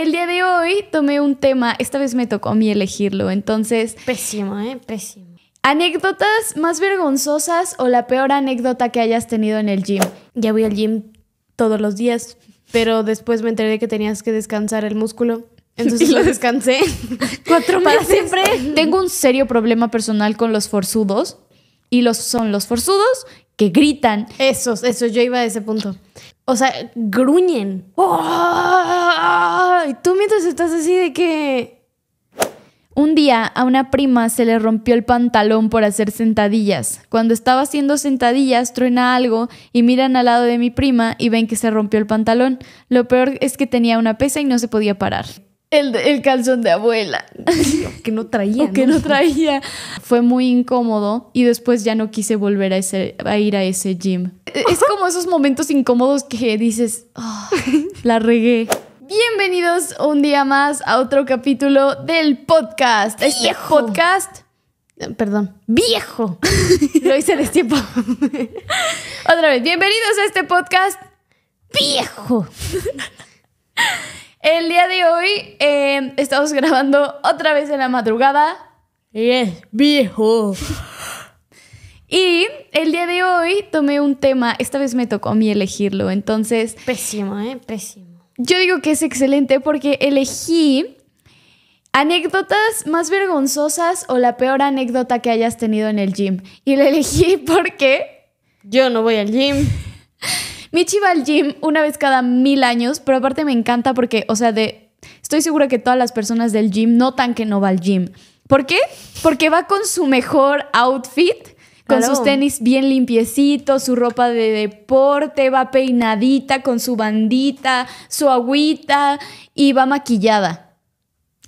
el día de hoy tomé un tema, esta vez me tocó a mí elegirlo, entonces... Pésimo, ¿eh? Pésimo. Anécdotas más vergonzosas o la peor anécdota que hayas tenido en el gym. Ya voy al gym todos los días, pero después me enteré que tenías que descansar el músculo. Entonces lo descansé. Cuatro meses. Para siempre. Tengo un serio problema personal con los forzudos. Y los son los forzudos que gritan. Esos, eso, yo iba a ese punto. O sea, gruñen. tú mientras estás así de que... Un día a una prima se le rompió el pantalón por hacer sentadillas. Cuando estaba haciendo sentadillas, truena algo y miran al lado de mi prima y ven que se rompió el pantalón. Lo peor es que tenía una pesa y no se podía parar el, el, calzón de abuela. que no traía. que no traía. Fue muy incómodo y después ya no quise volver a, ese, a ir a ese gym. E, es como esos momentos incómodos que dices, ah, la regué. Bienvenidos un día más a otro capítulo del podcast. Este podcast. Perdón, viejo. Lo hice de tiempo. Otra vez, bienvenidos a este podcast viejo. El día de hoy eh, estamos grabando otra vez en la madrugada. Es viejo. Y el día de hoy tomé un tema, esta vez me tocó a mí elegirlo, entonces... Pésimo, ¿eh? Pésimo. Yo digo que es excelente porque elegí anécdotas más vergonzosas o la peor anécdota que hayas tenido en el gym. Y la elegí porque... Yo no voy al gym. Michi va al gym una vez cada mil años, pero aparte me encanta porque, o sea, de, estoy segura que todas las personas del gym notan que no va al gym. ¿Por qué? Porque va con su mejor outfit con sus tenis bien limpiecitos, su ropa de deporte, va peinadita con su bandita, su agüita y va maquillada.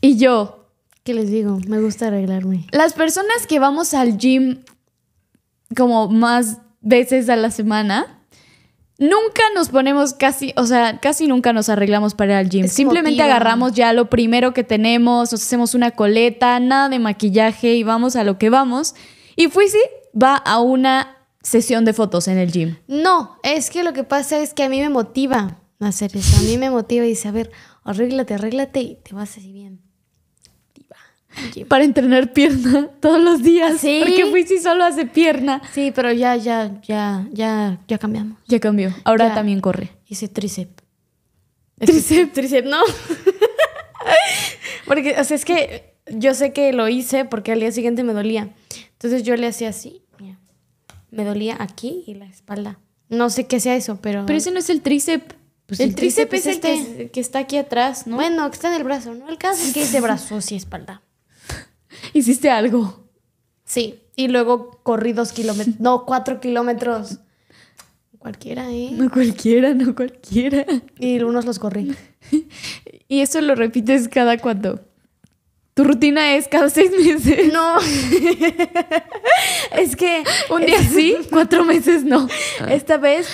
Y yo. ¿Qué les digo? Me gusta arreglarme. Las personas que vamos al gym como más veces a la semana, Nunca nos ponemos casi, o sea, casi nunca nos arreglamos para ir al gym. Simplemente agarramos ya lo primero que tenemos, nos hacemos una coleta, nada de maquillaje y vamos a lo que vamos. Y sí, va a una sesión de fotos en el gym. No, es que lo que pasa es que a mí me motiva hacer eso. A mí me motiva y dice, a ver, arréglate, arréglate y te vas así bien para entrenar pierna todos los días. ¿Ah, sí. fui si solo hace pierna. Sí, pero ya, ya, ya, ya, ya cambiamos. Ya cambió. Ahora también corre. Hice tríceps. Tríceps, tríceps, no. porque, o sea, es que yo sé que lo hice porque al día siguiente me dolía. Entonces yo le hacía así. Me dolía aquí y la espalda. No sé qué sea eso, pero. Pero ese no es el tríceps. Pues el, tríceps, es este. que, está aquí atrás, ¿no? Bueno, que está en el brazo, ¿no? El caso es que hice brazo, y espalda. Hiciste algo. Sí, y luego corrí dos kilómetros, no, cuatro kilómetros. Cualquiera, ¿eh? No cualquiera, no cualquiera. Y unos los corrí. ¿Y eso lo repites cada cuánto? ¿Tu rutina es cada seis meses? No. es que... Un día sí, cuatro meses no. Ah. Esta vez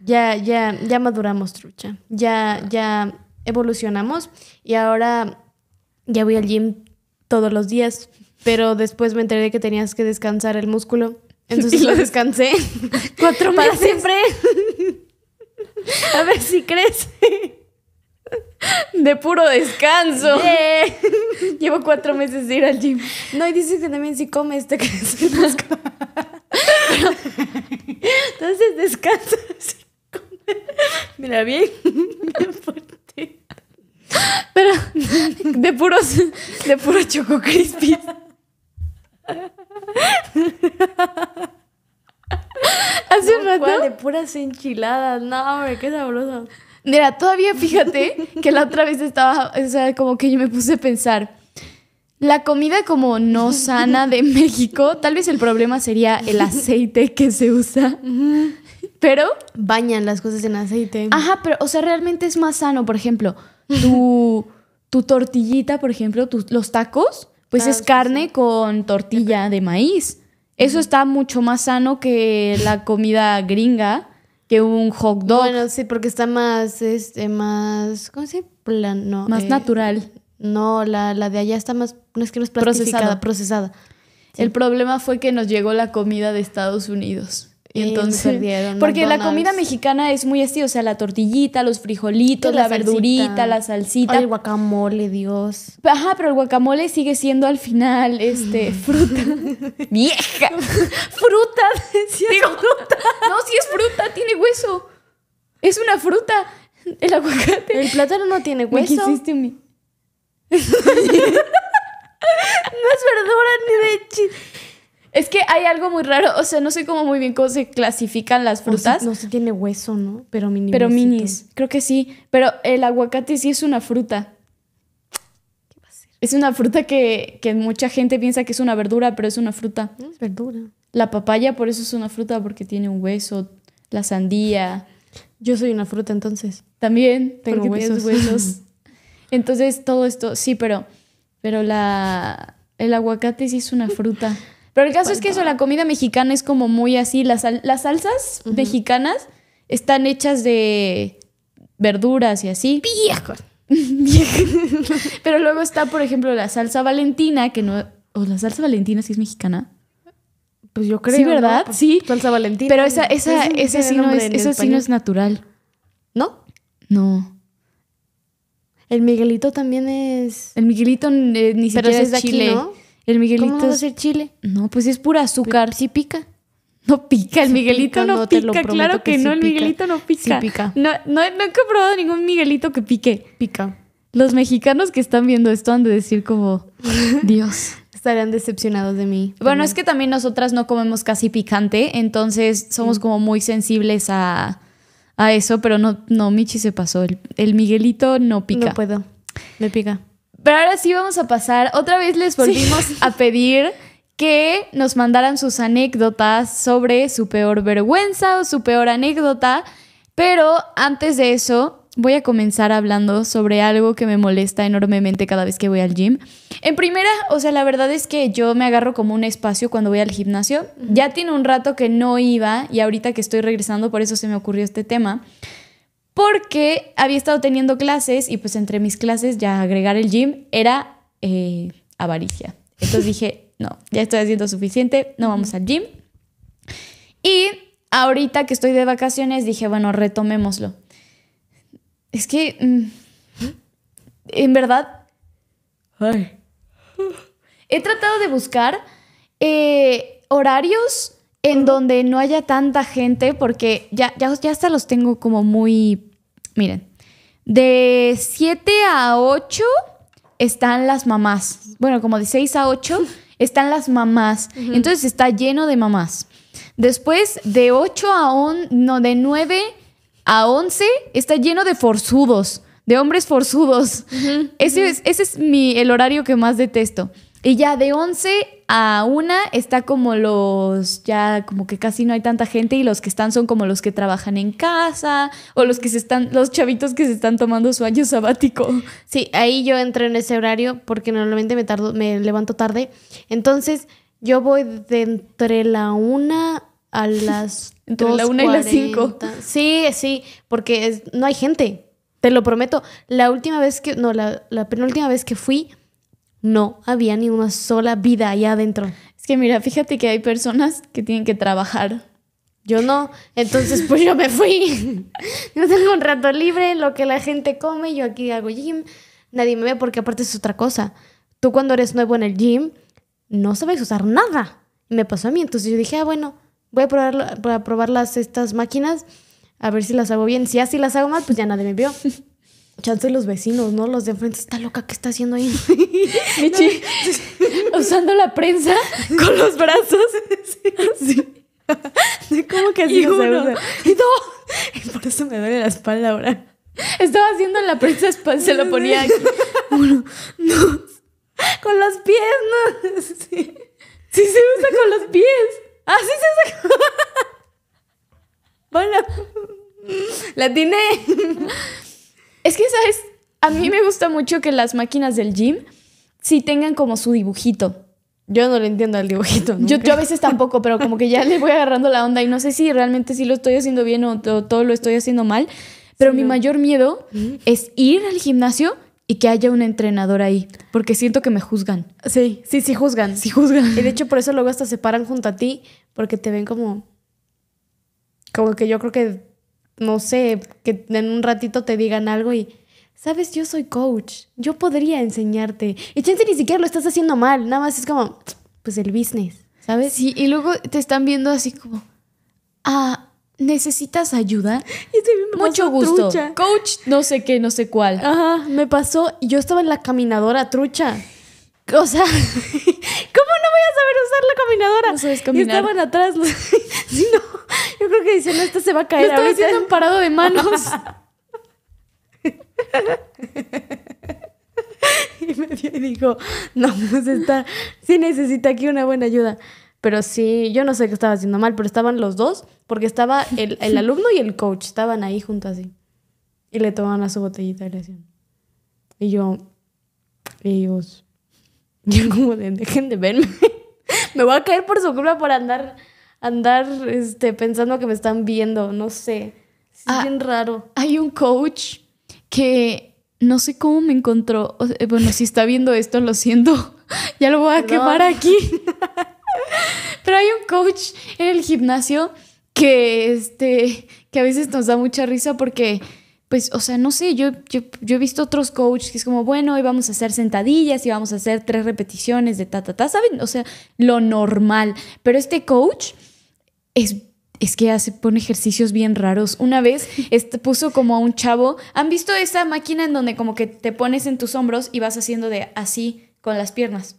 ya, ya, ya maduramos, trucha. Ya, ya evolucionamos y ahora ya voy al gym todos los días, pero después me enteré que tenías que descansar el músculo. Entonces lo descansé. Cuatro meses. siempre. A ver si crece. De puro descanso. Llevo cuatro meses de ir al gym. No, y dices que también si comes te creces el entonces descansas. Mira bien. Pero de puros, de puro Choco Crispis. Hace rato. de puras enchiladas. No, hombre, qué sabroso. Mira, todavía fíjate que la otra vez estaba, o sea, como que yo me puse a pensar. La comida como no sana de México, tal vez el problema sería el aceite que se usa. Pero. Bañan las cosas en aceite. Ajá, pero, o sea, realmente es más sano, por ejemplo tu, tortillita, por ejemplo, los tacos, pues ah, es carne con tortilla de maíz. Eso está mucho más sano que la comida gringa, que un hot dog. Bueno, sí, porque está más, este, más, ¿cómo se plano? Más eh, natural. No, la, la, de allá está más, no es que no es plastificada, procesada. El problema fue que nos llegó la comida de Estados Unidos. Y entonces, porque la comida mexicana es muy así, o sea, la tortillita, los frijolitos, la, verdurita, la salsita. el guacamole, Dios. Ajá, pero el guacamole sigue siendo al final, este, fruta. ¡Vieja! ¡Fruta! es fruta. No, si es fruta, tiene hueso. Es una fruta, el aguacate. El plátano no tiene hueso. no es verdura ni de es que hay algo muy raro, o sea, no sé cómo muy bien cómo se clasifican las frutas. no sé, tiene hueso, ¿no? Pero minis. Pero minis, creo que sí. Pero el aguacate sí es una fruta. ¿Qué va a ser? Es una fruta que, que mucha gente piensa que es una verdura, pero es una fruta. No es verdura. La papaya por eso es una fruta, porque tiene un hueso. La sandía. Yo soy una fruta entonces. También tengo huesos. huesos. entonces todo esto, sí, pero, pero la, el aguacate sí es una fruta. Pero el caso es que eso, la comida mexicana es como muy así. Las, salsas mexicanas están hechas de verduras y así. ¡Viejo! Pero luego está, por ejemplo, la salsa valentina, que no. O la salsa valentina sí es mexicana. Pues yo creo. Sí, ¿verdad? Pues sí. Salsa valentina. Pero esa, esa, sí, sí no es, sí no es natural. ¿No? No. El Miguelito también es. El Miguelito eh, ni siquiera es, de Chile. El Miguelito. ¿Cómo va a ser chile? No, pues es pura azúcar. Sí pica. No pica, el Miguelito no, pica, claro que, no, el Miguelito no pica. Sí pica. No, he probado ningún Miguelito que pique. Pica. Los mexicanos que están viendo esto han de decir como, Dios. Estarían decepcionados de mí. Bueno, es que también nosotras no comemos casi picante, entonces somos mm. como muy sensibles a, eso, pero no, no, Michi se pasó. El, el Miguelito no pica. No puedo, me pica. Pero ahora sí vamos a pasar. Otra vez les volvimos a pedir que nos mandaran sus anécdotas sobre su peor vergüenza o su peor anécdota. Pero antes de eso, voy a comenzar hablando sobre algo que me molesta enormemente cada vez que voy al gym. En primera, o sea, la verdad es que yo me agarro como un espacio cuando voy al gimnasio. Ya tiene un rato que no iba y ahorita que estoy regresando, por eso se me ocurrió este tema porque había estado teniendo clases y pues entre mis clases ya agregar el gym era eh, avaricia. Entonces dije, no, ya estoy haciendo suficiente, no vamos al gym. Y ahorita que estoy de vacaciones dije, bueno, retomémoslo. Es que, mm, en verdad, he tratado de buscar eh, horarios en donde no haya tanta gente porque ya, ya, ya hasta los tengo como muy Miren, de 7 a 8 están las mamás. Bueno, como de 6 a 8 están las mamás. Entonces está lleno de mamás. Después de 8 a no, de 9 a 11 está lleno de forzudos, de hombres forzudos. ese, es, ese es mi, el horario que más detesto. Y ya de 11 a 1 está como los, ya como que casi no hay tanta gente y los que están son como los que trabajan en casa o los que se están, los chavitos que se están tomando su año sabático. Sí, ahí yo entro en ese horario porque normalmente me, tardo, me levanto tarde. Entonces yo voy de entre la 1 a las... entre la 1 y las 5. Sí, sí, porque no hay gente, te lo prometo. La última vez que, no, la, la penúltima vez que fui no había ni una sola vida allá adentro. Es que mira, fíjate que hay personas que tienen que trabajar. Yo no, entonces pues yo me fui. Yo tengo un rato libre, lo que la gente come, yo aquí hago gym, nadie me ve porque aparte es otra cosa. Tú cuando eres nuevo en el gym, no sabes usar nada. me pasó a mí, entonces yo dije, ah, bueno, voy a probar, probar las, estas máquinas, a ver si las hago bien. Si así las hago mal, pues ya nadie me vio. Chance los vecinos, ¿no? Los de enfrente, está loca, ¿qué está haciendo ahí? Michi, usando la prensa con los brazos. sí. ¿Cómo que así y se Y dos. Y por eso me duele la espalda ahora. Estaba haciendo la prensa, se lo ponía aquí. Uno, dos. Con pies, pies, Sí. sí, se usa con los pies. Así ah, se usa. Bueno, la tiene. Es que, ¿sabes? A mí me gusta mucho que las máquinas del gym sí tengan como su dibujito. Yo no le entiendo al dibujito. Yo, a veces tampoco, pero como que ya le voy agarrando la onda y no sé si realmente sí lo estoy haciendo bien o todo, lo estoy haciendo mal. Pero mi mayor miedo es ir al gimnasio y que haya un entrenador ahí, porque siento que me juzgan. Sí, sí, sí juzgan. Sí juzgan. Y de hecho por eso luego hasta se paran junto a ti, porque te ven como... Como que yo creo que no sé, que en un ratito te digan algo y, sabes, yo soy coach, yo podría enseñarte. Y chance ni siquiera lo estás haciendo mal, nada más es como, pues el business, ¿sabes? Sí, y luego te están viendo así como, ah, ¿necesitas ayuda? Y Mucho gusto. Coach, no sé qué, no sé cuál. Ajá, me pasó, yo estaba en la caminadora trucha. O sea, ¿cómo no voy a saber usar la combinadora? No sabes caminar. estaban atrás. no, yo creo que dicen, esta se va a caer. Yo estaba haciendo parado de manos. y me vio y dijo, no, pues está, sí necesita aquí una buena ayuda. Pero sí, yo no sé qué estaba haciendo mal, pero estaban los dos, porque estaba el, alumno y el coach, estaban ahí juntos así. Y le tomaban a su botellita de lesión. Y yo, ellos, Yo como dejen de verme. me voy a caer por su culpa por andar, andar este, pensando que me están viendo, no sé. Es ah, bien raro. Hay un coach que no sé cómo me encontró. bueno, si está viendo esto, lo siento. ya lo voy a quemar aquí. Pero hay un coach en el gimnasio que, este, que a veces nos da mucha risa porque pues, o sea, no sé, yo, yo, he visto otros coaches que es como, bueno, hoy vamos a hacer sentadillas y vamos a hacer tres repeticiones de ta, ta, ta, ¿saben? O sea, lo normal. Pero este coach es es que hace, pone ejercicios bien raros. Una vez este, puso como a un chavo. ¿Han visto esa máquina en donde como que te pones en tus hombros y vas haciendo de así con las piernas?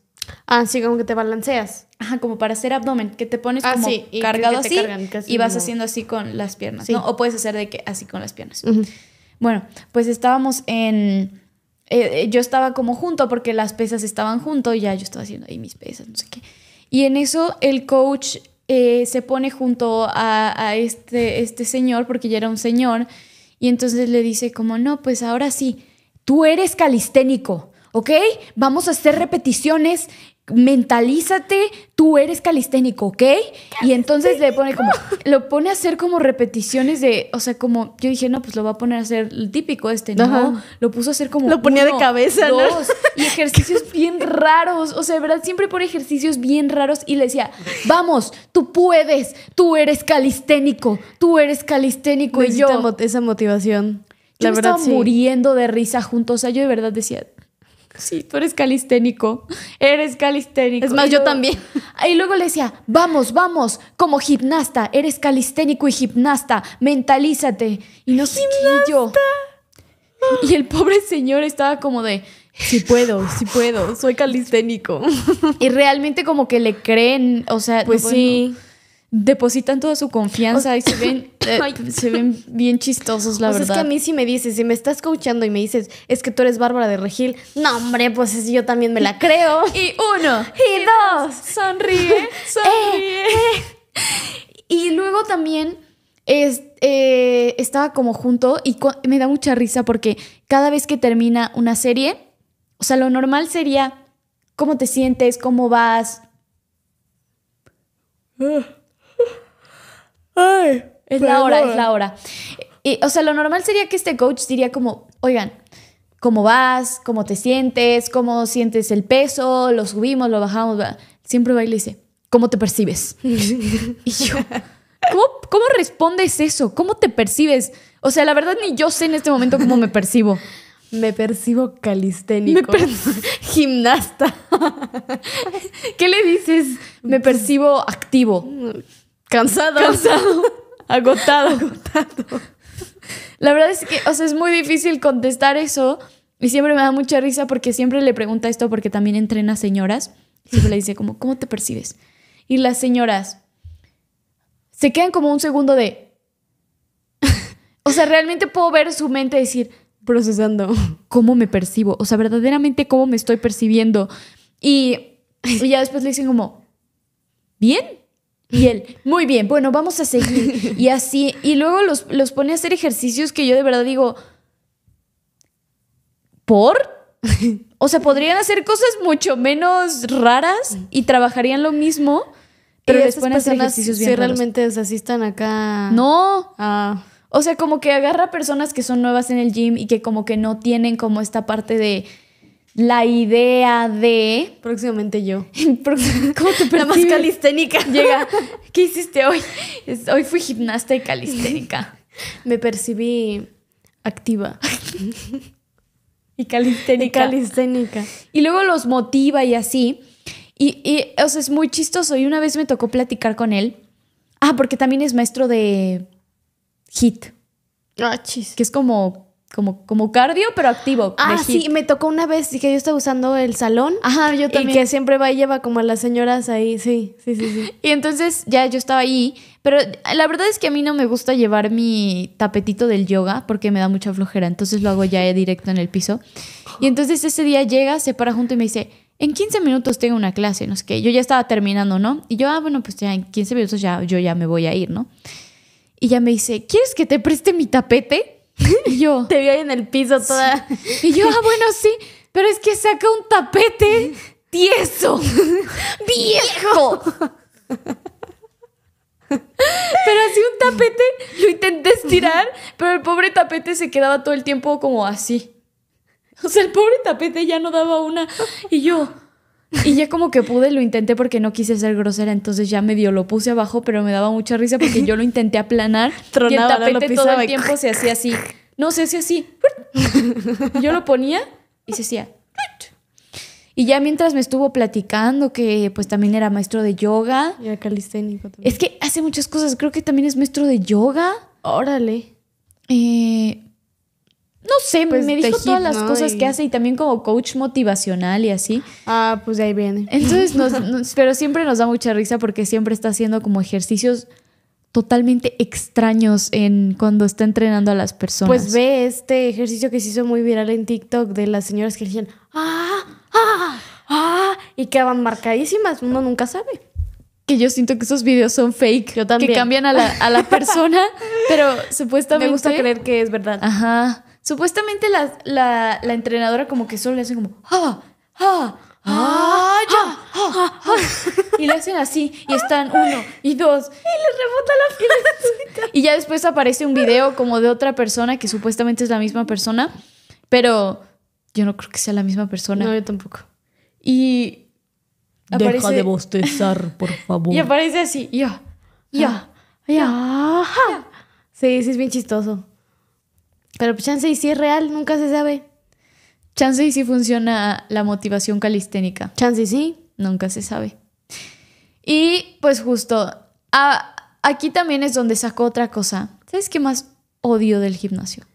Ah, como que te balanceas. Ajá, como para hacer abdomen, que te pones ah, como cargado así y vas haciendo así con las piernas, ¿no? O puedes hacer de que así con las piernas. Bueno, pues estábamos en... Eh, eh, yo estaba como junto porque las pesas estaban junto y ya yo estaba haciendo ahí mis pesas, no sé qué. Y en eso el coach eh, se pone junto a, este, este señor, porque ya era un señor, y entonces le dice como, no, pues ahora sí, tú eres calisténico, ¿ok? Vamos a hacer repeticiones mentalízate, tú eres calisténico, ¿ok? Y entonces le pone como, lo pone a hacer como repeticiones de, o sea, como, yo dije, no, pues lo va a poner a hacer el típico este, ¿no? Lo puso a hacer como. Lo ponía de cabeza, ¿no? Y ejercicios bien raros, o sea, de verdad, siempre pone ejercicios bien raros y le decía, vamos, tú puedes, tú eres calisténico, tú eres calisténico. y yo. esa motivación. Yo la verdad, estaba muriendo de risa juntos, o sea, yo de verdad decía, Sí. Tú eres calisténico. Eres calisténico. Es más, yo, también. Y luego le decía, vamos, vamos, como gimnasta. Eres calisténico y gimnasta. Mentalízate. Y no sé yo. Y el pobre señor estaba como de, sí puedo, sí puedo, soy calisténico. Y realmente como que le creen, o sea, pues sí depositan toda su confianza y se ven, eh, se ven bien chistosos, la o verdad. es que a mí si me dices, si me estás escuchando y me dices, es que tú eres Bárbara de Regil, no, hombre, pues yo también me la creo. y uno. Y, dos. Sonríe, eh, sonríe. Eh. Y luego también es, estaba como junto y me da mucha risa porque cada vez que termina una serie, o sea, lo normal sería cómo te sientes, cómo vas. Ah es la hora, es la hora. Y, o sea, lo normal sería que este coach diría como, oigan, ¿cómo vas? ¿Cómo te sientes? ¿Cómo sientes el peso? ¿Lo subimos? ¿Lo bajamos? Siempre va y le dice, ¿cómo te percibes? y yo, ¿cómo, respondes eso? ¿Cómo te percibes? O sea, la verdad ni yo sé en este momento cómo me percibo. Me percibo calisténico. Gimnasta. ¿Qué le dices? Me percibo activo. Mm. Cansado. Cansado. Agotado. Agotado. La verdad es que, o sea, es muy difícil contestar eso. Y siempre me da mucha risa porque siempre le pregunta esto porque también entrena señoras. Siempre le dice como, ¿cómo te percibes? Y las señoras se quedan como un segundo de... o sea, realmente puedo ver su mente decir, procesando, ¿cómo me percibo? O sea, verdaderamente, ¿cómo me estoy percibiendo? Y, y ya después le dicen como, ¿bien? Y él, muy bien, bueno, vamos a seguir. Y así, y luego los, pone a hacer ejercicios que yo de verdad digo, ¿por? O sea, podrían hacer cosas mucho menos raras y trabajarían lo mismo, pero después ponen a ejercicios bien. Si realmente o sea, acá. No. Ah. O sea, como que agarra personas que son nuevas en el gym y que como que no tienen como esta parte de la idea de. Próximamente yo. ¿Cómo te La más calisténica. Llega. ¿Qué hiciste hoy? Hoy fui gimnasta y calisténica. Me percibí activa. y calisténica. Y calisténica. Y luego los motiva y así. Y, y es muy chistoso. Y una vez me tocó platicar con él. Ah, porque también es maestro de HIT. Ah, chis. Que es como como, como cardio, pero activo. Ah, sí, me tocó una vez que yo estaba usando el salón. Ajá, yo también. Y que siempre va y lleva como a las señoras ahí, sí, sí, sí, sí. Y entonces ya yo estaba ahí, pero la verdad es que a mí no me gusta llevar mi tapetito del yoga porque me da mucha flojera, entonces lo hago ya directo en el piso. Y entonces ese día llega, se para junto y me dice, en 15 minutos tengo una clase, no sé qué. Yo ya estaba terminando, ¿no? Y yo, ah, bueno, pues ya en 15 minutos ya, yo ya me voy a ir, ¿no? Y ya me dice, ¿quieres que te preste mi tapete? Y yo. Te vi ahí en el piso toda. Y yo, ah, bueno, sí, pero es que saca un tapete tieso. ¡Viejo! Pero así un tapete, lo intenté estirar, pero el pobre tapete se quedaba todo el tiempo como así. O sea, el pobre tapete ya no daba una. Y yo, Y ya como que pude, lo intenté porque no quise ser grosera, entonces ya medio lo puse abajo, pero me daba mucha risa porque yo lo intenté aplanar Tronaba, y el tapete todo el tiempo se hacía así. No, se hacía así. Yo lo ponía y se hacía. Y ya mientras me estuvo platicando que pues también era maestro de yoga. Y calisténico Es que hace muchas cosas, creo que también es maestro de yoga. Órale. Eh, no sé, pues me dijo todas las cosas que hace y también como coach motivacional y así. Ah, pues de ahí viene. Entonces, nos, pero siempre nos da mucha risa porque siempre está haciendo como ejercicios totalmente extraños en cuando está entrenando a las personas. Pues ve este ejercicio que se hizo muy viral en TikTok de las señoras que decían ah, ah, ah y quedaban marcadísimas. Uno nunca sabe. Que yo siento que esos videos son fake. Que cambian a la, a la persona, pero supuestamente. Me gusta creer que es verdad. Ajá. Supuestamente la, la, entrenadora como que solo le hacen como, Y le hacen así, y están uno y dos. Y rebota la Y ya después aparece un video como de otra persona que supuestamente es la misma persona, pero yo no creo que sea la misma persona. No, yo tampoco. Y. Deja de bostezar, por favor. Y aparece así, ya, ya, ah. ya. Sí, sí, es bien chistoso. Pero pues, chance y si es real, nunca se sabe. Chance y si funciona la motivación calisténica. Chance y sí. Nunca se sabe. Y pues justo, aquí también es donde sacó otra cosa. ¿Sabes qué más odio del gimnasio?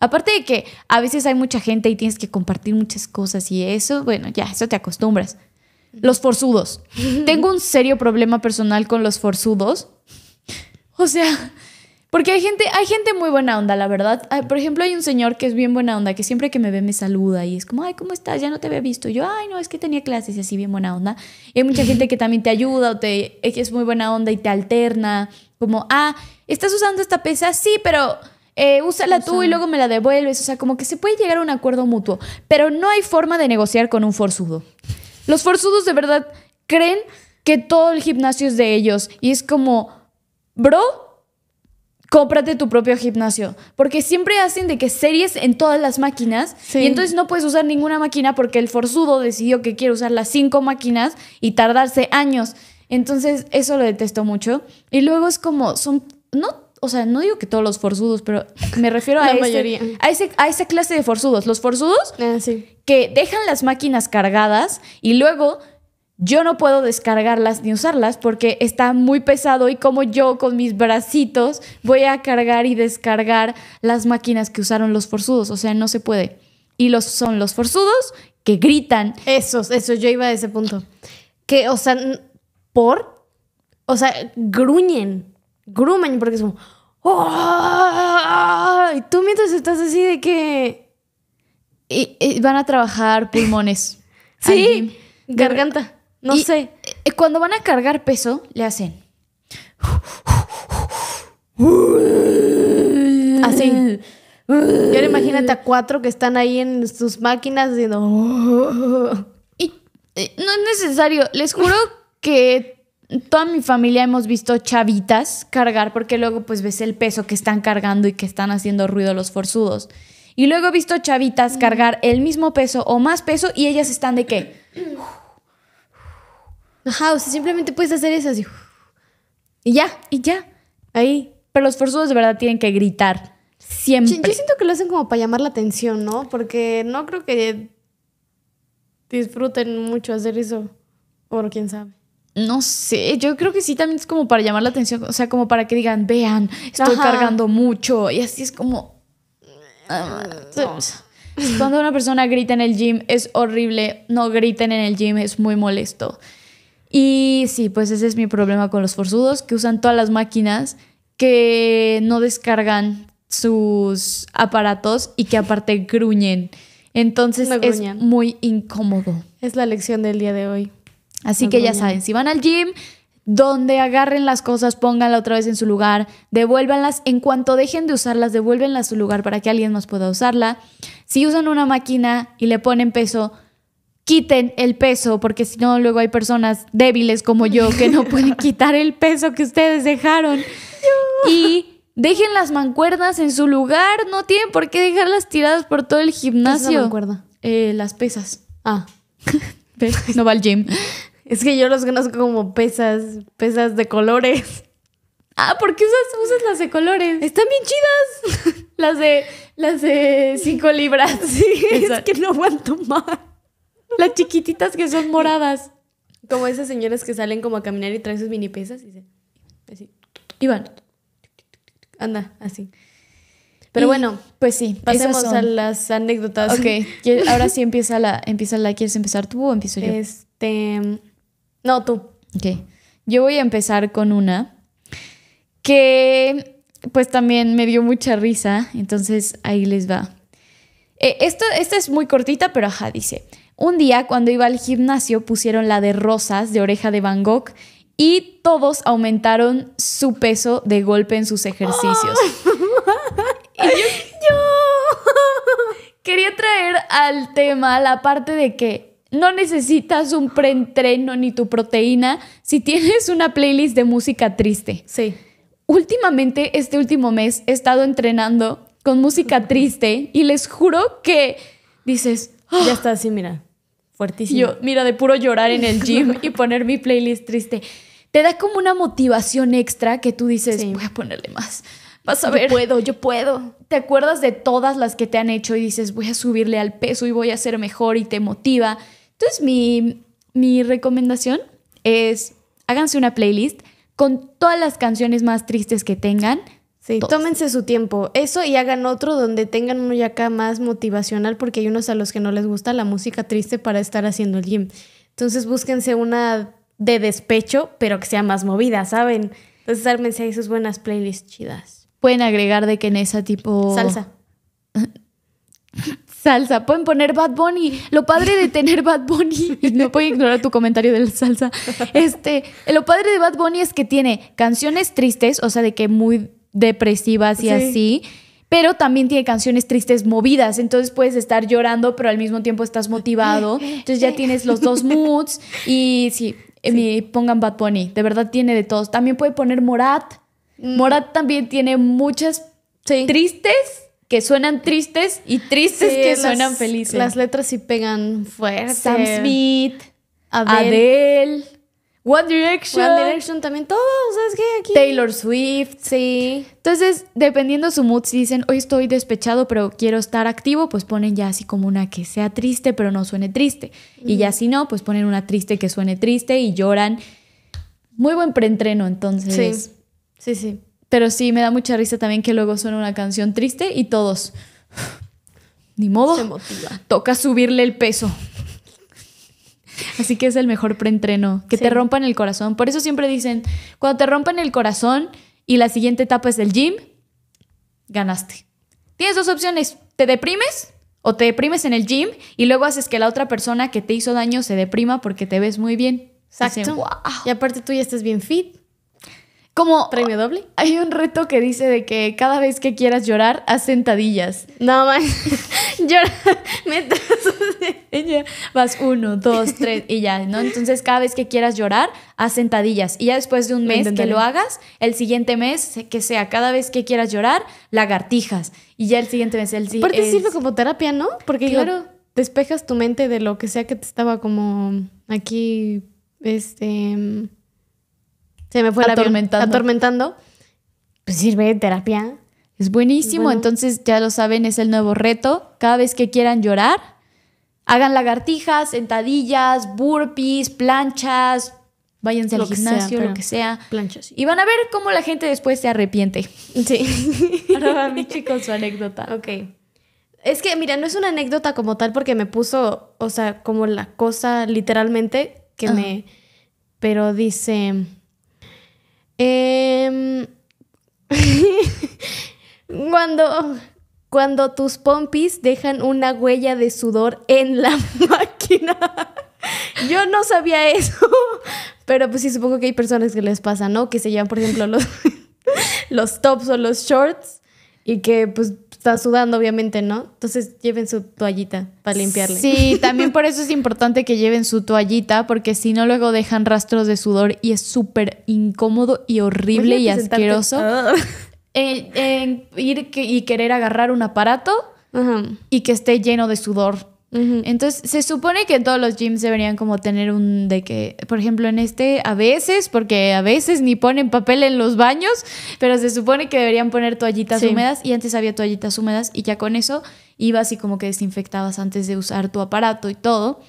Aparte de que a veces hay mucha gente y tienes que compartir muchas cosas y eso, bueno, ya, eso te acostumbras. Los forzudos. Tengo un serio problema personal con los forzudos. O sea, porque hay gente, hay gente muy buena onda, la verdad. Por ejemplo, hay un señor que es bien buena onda, que siempre que me ve me saluda y es como, ay, ¿cómo estás? Ya no te había visto. yo, ay, no, es que tenía clases y así bien buena onda. hay mucha gente que también te ayuda o te, eh, es muy buena onda y te alterna. Como, ah, ¿estás usando esta pesa? Sí, pero eh, úsala tú y luego me la devuelves. O sea, como que se puede llegar a un acuerdo mutuo. Pero no hay forma de negociar con un forzudo. Los forzudos de verdad creen que todo el gimnasio es de ellos. Y es como, bro, cómprate tu propio gimnasio. Porque siempre hacen de que series en todas las máquinas y entonces no puedes usar ninguna máquina porque el forzudo decidió que quiere usar las cinco máquinas y tardarse años. Entonces, eso lo detesto mucho. Y luego es como, son, no, o sea, no digo que todos los forzudos, pero me refiero a, La mayoría. a, esa clase de forzudos. Los forzudos ah, que dejan las máquinas cargadas y luego yo no puedo descargarlas ni usarlas porque está muy pesado y como yo con mis bracitos voy a cargar y descargar las máquinas que usaron los forzudos, o sea, no se puede. Y los son los forzudos que gritan. Eso, eso, yo iba a ese punto. Que, o sea, por, o sea, gruñen, grumen porque es como, y tú mientras estás así de que... van a trabajar pulmones. sí, garganta. No sé. Eh, cuando van a cargar peso, le hacen. Así. Y ahora imagínate a cuatro que están ahí en sus máquinas diciendo. Y eh, no es necesario. Les juro que toda mi familia hemos visto chavitas cargar, porque luego pues ves el peso que están cargando y que están haciendo ruido los forzudos. Y luego he visto chavitas cargar el mismo peso o más peso y ellas están de qué? Ajá, o sea, simplemente puedes hacer eso Y ya, y ya. Ahí. Pero los forzudos de verdad tienen que gritar. Siempre. Yo, siento que lo hacen como para llamar la atención, ¿no? Porque no creo que disfruten mucho hacer eso. O quién sabe. No sé, yo creo que sí también es como para llamar la atención, o sea, como para que digan, vean, estoy cargando mucho. Y así es como. Ah, cuando una persona grita en el gym es horrible, no griten en el gym, es muy molesto. Y sí, pues ese es mi problema con los forzudos, que usan todas las máquinas, que no descargan sus aparatos y que aparte gruñen. Entonces es muy incómodo. Es la lección del día de hoy. Así que ya saben, si van al gym, donde agarren las cosas, pónganla otra vez en su lugar, devuélvanlas. En cuanto dejen de usarlas, devuélvenlas a su lugar para que alguien más pueda usarla. Si usan una máquina y le ponen peso, quiten el peso, porque si no, luego hay personas débiles como yo que no pueden quitar el peso que ustedes dejaron. Y dejen las mancuernas en su lugar, no tienen por qué dejarlas tiradas por todo el gimnasio. Eh, las pesas. Ah. no va al gym. Es que yo los conozco como pesas, pesas de colores. Ah, ¿por qué usas, las de colores? Están bien chidas. las de las de 5 libras. Sí, es que no aguanto más. Las chiquititas que son moradas. Como esas señoras que salen como a caminar y traen sus mini pesas y se, van. Anda, así. Pero bueno, pues sí, pasemos a las anécdotas. Ok, ahora sí empieza la, empieza la. ¿Quieres empezar tú o empiezo yo? Este. No, tú. Ok. Yo voy a empezar con una que pues también me dio mucha risa, entonces ahí les va. Eh, esto, esta es muy cortita, pero ajá, dice, un día cuando iba al gimnasio pusieron la de rosas de oreja de Van Gogh y todos aumentaron su peso de golpe en sus ejercicios. yo, quería traer al tema la parte de que no necesitas un preentreno ni tu proteína si tienes una playlist de música triste. Sí. Últimamente, este último mes, he estado entrenando con música triste y les juro que dices, ya ah". está así, mira. Yo, mira, de puro llorar en el gym y poner mi playlist triste. Te da como una motivación extra que tú dices, voy a ponerle más. Vas a ver. puedo, yo puedo. Te acuerdas de todas las que te han hecho y dices, voy a subirle al peso y voy a ser mejor y te motiva. Entonces, mi, mi recomendación es háganse una playlist con todas las canciones más tristes que tengan, Sí, tómense su tiempo. Eso y hagan otro donde tengan uno ya acá más motivacional, porque hay unos a los que no les gusta la música triste para estar haciendo el gym. Entonces búsquense una de despecho, pero que sea más movida, ¿saben? Entonces ármense ahí sus buenas playlists chidas. Pueden agregar de que en esa tipo. Salsa. salsa. Pueden poner Bad Bunny. Lo padre de tener Bad Bunny, no puedo ignorar tu comentario de la salsa. Este, lo padre de Bad Bunny es que tiene canciones tristes, o sea, de que muy depresivas y así. Pero también tiene canciones tristes movidas, entonces puedes estar llorando, pero al mismo tiempo estás motivado. Entonces ya tienes los dos moods y sí, eh, pongan Bad Bunny, de verdad tiene de todos. También puede poner Morat. Morat también tiene muchas tristes que suenan tristes y tristes que suenan felices. Las letras sí pegan fuerte. Sam Smith, Adele. One Direction. One Direction también, todos, ¿sabes qué? Taylor Swift. Sí. Entonces, dependiendo su mood, si dicen, hoy estoy despechado, pero quiero estar activo, pues ponen ya así como una que sea triste, pero no suene triste. Y ya si no, pues ponen una triste que suene triste y lloran. Muy buen preentreno, entonces. Sí, sí, sí. Pero sí, me da mucha risa también que luego suena una canción triste y todos. Ni modo. Toca subirle el peso. Así que es el mejor preentreno, que te rompan el corazón. Por eso siempre dicen, cuando te rompan el corazón y la siguiente etapa es el gym, ganaste. Tienes dos opciones, te deprimes o te deprimes en el gym y luego haces que la otra persona que te hizo daño se deprima porque te ves muy bien. Exacto. Y aparte tú ya estás bien fit. Como. ¿Premio doble? Hay un reto que dice de que cada vez que quieras llorar, haz sentadillas. No más. Llora. Mientras. Vas uno, dos, tres y ya, ¿no? Entonces, cada vez que quieras llorar, haz sentadillas. Y ya después de un mes que lo hagas, el siguiente mes, que sea cada vez que quieras llorar, lagartijas. Y ya el siguiente mes, el siguiente. Porque qué sirve como terapia, ¿no? Porque claro. Despejas tu mente de lo que sea que te estaba como aquí. Este se me fue atormentando. atormentando. Pues sirve de terapia. Es buenísimo, entonces ya lo saben, es el nuevo reto. Cada vez que quieran llorar, hagan lagartijas, sentadillas, burpees, planchas, váyanse al gimnasio, lo que sea. Planchas. Y van a ver cómo la gente después se arrepiente. Sí. Ahora va Michi con su anécdota. Ok. Es que, mira, no es una anécdota como tal porque me puso, o sea, como la cosa literalmente que me... Pero dice... Em, cuando, cuando tus pompis dejan una huella de sudor en la máquina. Yo no sabía eso, pero pues sí, supongo que hay personas que les pasa, ¿no? Que se llevan, por ejemplo, los, los tops o los shorts y que pues está sudando, obviamente, ¿no? Entonces lleven su toallita para limpiarle. Sí, también por eso es importante que lleven su toallita, porque si no, luego dejan rastros de sudor y es súper incómodo y horrible y asqueroso. Ah. Eh, ir y querer agarrar un aparato y que esté lleno de sudor. Entonces, se supone que todos los gyms deberían como tener un de que, por ejemplo, en este a veces, porque a veces ni ponen papel en los baños, pero se supone que deberían poner toallitas húmedas y antes había toallitas húmedas y ya con eso ibas y como que desinfectabas antes de usar tu aparato y todo.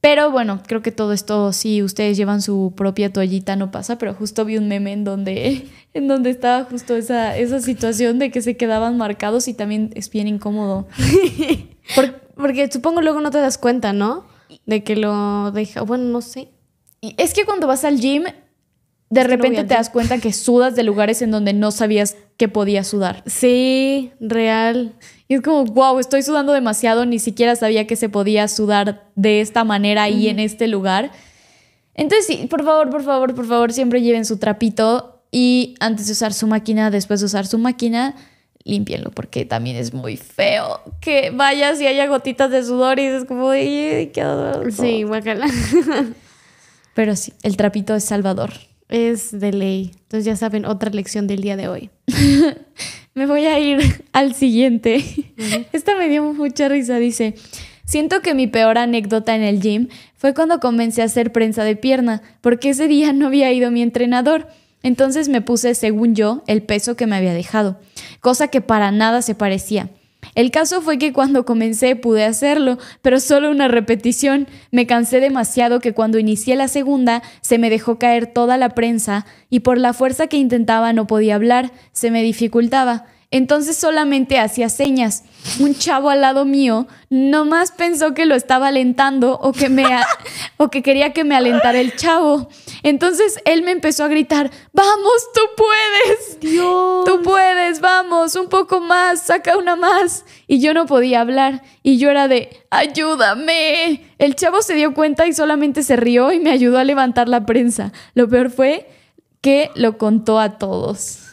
Pero bueno, creo que todo esto, si ustedes llevan su propia toallita, no pasa, pero justo vi un meme en donde, en donde estaba justo esa, esa situación de que se quedaban marcados y también es bien incómodo. Porque porque supongo luego no te das cuenta, ¿no? De que lo deja. Bueno, no sé. es que cuando vas al gym, de repente te das cuenta que sudas de lugares en donde no sabías que podías sudar. Sí, real. Y es como, wow, estoy sudando demasiado, ni siquiera sabía que se podía sudar de esta manera y en este lugar. Entonces, sí, por favor, por favor, por favor, siempre lleven su trapito y antes de usar su máquina, después de usar su máquina, límpienlo porque también es muy feo que vayas y haya gotitas de sudor y es como, qué Sí, guacala. Pero sí, el trapito es salvador. Es de ley. Entonces ya saben, otra lección del día de hoy. me voy a ir al siguiente. Esta me dio mucha risa. Dice, siento que mi peor anécdota en el gym fue cuando comencé a hacer prensa de pierna, porque ese día no había ido mi entrenador. Entonces me puse, según yo, el peso que me había dejado, cosa que para nada se parecía. El caso fue que cuando comencé pude hacerlo, pero solo una repetición. Me cansé demasiado que cuando inicié la segunda se me dejó caer toda la prensa y por la fuerza que intentaba no podía hablar, se me dificultaba. Entonces solamente hacía señas. Un chavo al lado mío nomás pensó que lo estaba alentando o que, me o que quería que me alentara el chavo. Entonces él me empezó a gritar, vamos, tú puedes, tú puedes, vamos, un poco más, saca una más. Y yo no podía hablar y yo era de, ayúdame. El chavo se dio cuenta y solamente se rió y me ayudó a levantar la prensa. Lo peor fue que lo contó a todos.